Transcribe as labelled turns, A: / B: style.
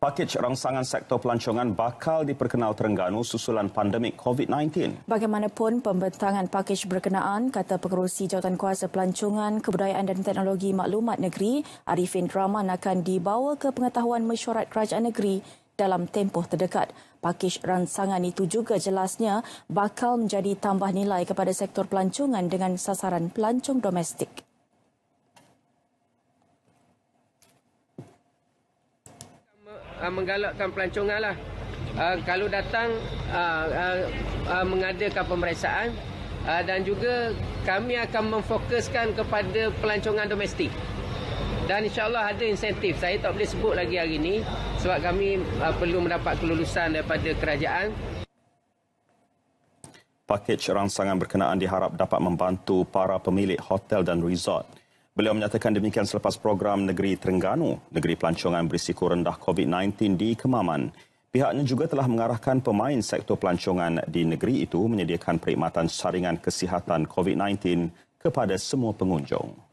A: Pakej rangsangan sektor pelancongan bakal diperkenal Terengganu susulan pandemik COVID-19.
B: Bagaimanapun pembentangan pakej berkenaan, kata pengurusi jawatan kuasa pelancongan, kebudayaan dan teknologi maklumat negeri, Arifin Rahman akan dibawa ke pengetahuan mesyuarat kerajaan negeri dalam tempoh terdekat. Pakej rangsangan itu juga jelasnya bakal menjadi tambah nilai kepada sektor pelancongan dengan sasaran pelancong domestik.
C: uh, menggalakkan pelancongan lah. Uh, kalau datang uh, uh, uh, mengadakan pemeriksaan uh, dan juga kami akan memfokuskan kepada pelancongan domestik dan insya Allah ada insentif saya tak boleh sebut lagi hari ini sebab kami uh, perlu mendapat kelulusan daripada kerajaan
A: Pakej rangsangan berkenaan diharap dapat membantu para pemilik hotel dan resort Beliau menyatakan demikian selepas program Negeri Terengganu, negeri pelancongan berisiko rendah COVID-19 di Kemaman. Pihaknya juga telah mengarahkan pemain sektor pelancongan di negeri itu menyediakan perkhidmatan saringan kesihatan COVID-19 kepada semua pengunjung.